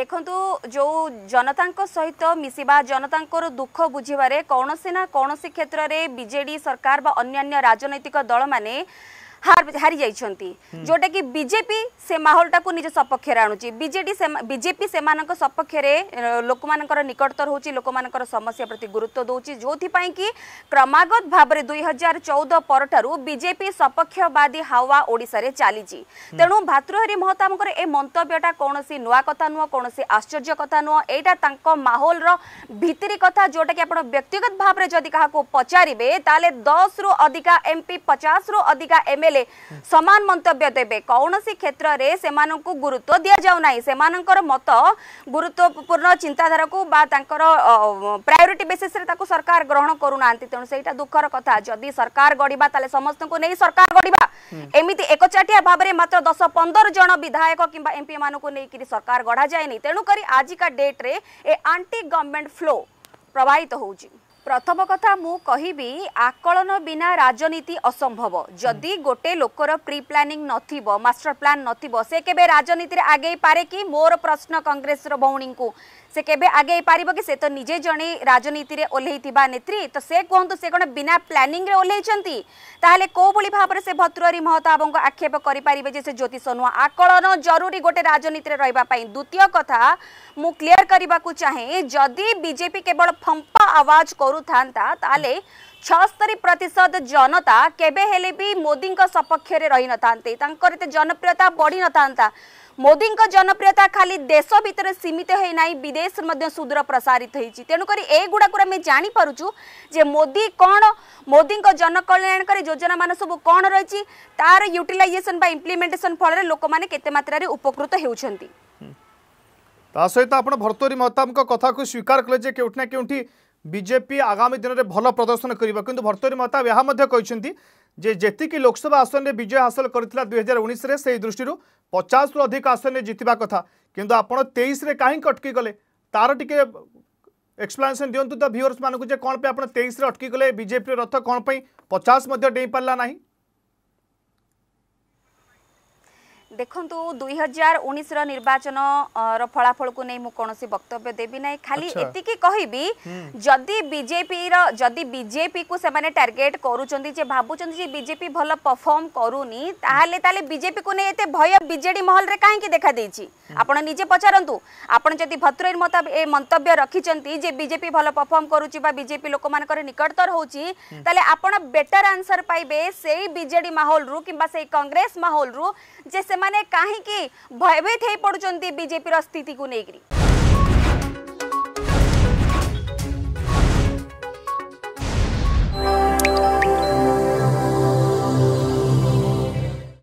ଦେଖନ୍ତୁ ଯେଉଁ ଜନତାଙ୍କ ସହିତ ମିଶିବା ଜନତାଙ୍କର ଦୁଃଖ ବୁଝିବାରେ କୌଣସି ନା କୌଣସି କ୍ଷେତ୍ରରେ ବିଜେଡ଼ି ସରକାର ବା ଅନ୍ୟାନ୍ୟ ରାଜନୈତିକ ଦଳମାନେ हार हारी जा जोटा कि बीजेपी से माहौलटा को निज सपक्ष आजेडी बीजेपी से सपक्ष लोक मान निकटतर हो लोक मान समस्या प्रति गुरुत्व दूसरी जो कि क्रमगत भाव में दुई हजार चौदह पर ठू बीजेपी सपक्षवादी हावा ओडा चली तेणु भातृहरि महताम को मंतव्य मंत्यटा कौन नुआ कथा नुह कौन आश्चर्य कथा नुह यहाँ माहौल भितरी कथा जोटा कि आप व्यक्तिगत भाव में जदि क्या पचारे तेल दस रु अधिका एमपी पी पचास रु अधिका एम ଦେଲେ ସମାନ ମନ୍ତବ୍ୟ ଦେବେ କୌଣସି କ୍ଷେତ୍ରରେ ସେମାନଙ୍କୁ ଗୁରୁତ୍ୱ ଦିଆଯାଉନାହିଁ ସେମାନଙ୍କର ମତ ଗୁରୁତ୍ୱପୂର୍ଣ୍ଣ ଚିନ୍ତାଧାରାକୁ ବା ତାଙ୍କର ପ୍ରାୟୋରିଟି ବେସିସ୍ରେ ତାକୁ ସରକାର ଗ୍ରହଣ କରୁନାହାନ୍ତି ତେଣୁ ସେଇଟା ଦୁଃଖର କଥା ଯଦି ସରକାର ଗଢିବା ତାହେଲେ ସମସ୍ତଙ୍କୁ ନେଇ ସରକାର ଗଢିବା ଏମିତି ଏକଚାଟିଆ ଭାବରେ ମାତ୍ର ଦଶ ପନ୍ଦର ଜଣ ବିଧାୟକ କିମ୍ବା ଏମ୍ପି ମାନଙ୍କୁ ନେଇକିରି ସରକାର ଗଢାଯାଏନି ତେଣୁକରି ଆଜିକା ଡେଟ୍ରେ ଏ ଆଣ୍ଟି ଗଭର୍ଣ୍ଣମେଣ୍ଟ ଫ୍ଲୋ ପ୍ରବାହିତ ହେଉଛି ପ୍ରଥମ କଥା ମୁଁ କହିବି ଆକଳନ ବିନା ରାଜନୀତି ଅସମ୍ଭବ ଯଦି ଗୋଟେ ଲୋକର ପ୍ରି ପ୍ଲାନିଂ ନଥିବ ମାଷ୍ଟର ପ୍ଲାନ୍ ନଥିବ ସେ କେବେ ରାଜନୀତିରେ ଆଗେଇ ପାରେ କି ମୋର ପ୍ରଶ୍ନ କଂଗ୍ରେସର ଭଉଣୀଙ୍କୁ से केबे आगे पार कि से तो निजे जड़े राजनीति में ओह्लै नेत्री तो से कहतु से कौन बिना प्लानिंग ओह्ल कौली भाव से भद्रहरी महताब को आक्षेप करें से ज्योतिष नुआ आकलन जरूरी गोटे राजनीति में रही द्वितीय कथा मु क्लीयर करने को चाहे जदि बीजेपी केवल फंपा आवाज करूता छस्तरी प्रतिशत जनता केवे भी मोदी सपक्ष में रही न था जनप्रियता बढ़ी न था ମୋଦିଙ୍କ ଜନପ୍ରିୟତା ଖାଲି ଦେଶ ଭିତରେ ସୀମିତ ହୋଇନାହିଁ ବିଦେଶରେ ମଧ୍ୟ ସୁଦୂର ପ୍ରସାରିତ ହୋଇଛି ତେଣୁକରି ଏଗୁଡ଼ାକୁ ଆମେ ଜାଣିପାରୁଛୁ ଯେ ମୋଦି କ'ଣ ମୋଦିଙ୍କ ଜନକଲ୍ୟାଣକାରୀ ଯୋଜନାମାନ ସବୁ କ'ଣ ରହିଛି ତାର ୟୁଟିଲାଇଜେସନ୍ ବା ଇମ୍ପ୍ଲିମେଣ୍ଟେସନ୍ ଫଳରେ ଲୋକମାନେ କେତେ ମାତ୍ରାରେ ଉପକୃତ ହେଉଛନ୍ତି ତା ସହିତ ଆପଣ ଭର୍ତ୍ତରୀ ମହତାବଙ୍କ କଥାକୁ ସ୍ୱୀକାର କଲେ ଯେ କେଉଁଠି ନା କେଉଁଠି ବିଜେପି ଆଗାମୀ ଦିନରେ ଭଲ ପ୍ରଦର୍ଶନ କରିବ କିନ୍ତୁ ଭର୍ତ୍ତରୀ ମହତାବ ଏହା ମଧ୍ୟ କହିଛନ୍ତି जे जी लोकसभा आसन में विजय हासिल कर दुई हजार उन्नीस में से दृष्टि पचास रु अधिक आसन में जितवा कथ कि आप तेईस कहीं अटकी गले तार टी एक्सप्लेनेसन दिंतु तो भ्यूअर्स मानक कौन पे आप तेईस अटकी गले बजेपी रथ कौन पचास पारा ना ଦେଖନ୍ତୁ ଦୁଇ ହଜାର ଉଣେଇଶର ନିର୍ବାଚନର ଫଳାଫଳକୁ ନେଇ ମୁଁ କୌଣସି ବକ୍ତବ୍ୟ ଦେବି ନାହିଁ ଖାଲି ଏତିକି କହିବି ଯଦି ବିଜେପିର ଯଦି ବିଜେପିକୁ ସେମାନେ ଟାର୍ଗେଟ କରୁଛନ୍ତି ଯେ ଭାବୁଛନ୍ତି ଯେ ବିଜେପି ଭଲ ପରଫର୍ମ କରୁନି ତାହେଲେ ତାହେଲେ ବିଜେପିକୁ ନେଇ ଏତେ ଭୟ ବିଜେଡି ମହଲରେ କାହିଁକି ଦେଖାଦେଇଛି ଆପଣ ନିଜେ ପଚାରନ୍ତୁ ଆପଣ ଯଦି ଭଦ୍ରଇ ଏ ମନ୍ତବ୍ୟ ରଖିଛନ୍ତି ଯେ ବିଜେପି ଭଲ ପରଫର୍ମ କରୁଛି ବା ବିଜେପି ଲୋକମାନଙ୍କର ନିକଟତର ହେଉଛି ତାହେଲେ ଆପଣ ବେଟର ଆନ୍ସର ପାଇବେ ସେଇ ବିଜେଡି ମାହୋଲରୁ କିମ୍ବା ସେଇ କଂଗ୍ରେସ ମାହୋଲରୁ ଯେ ସେମାନେ से कहीं भयभीत हो पड़ुंट बीजेपी स्थिति को लेकर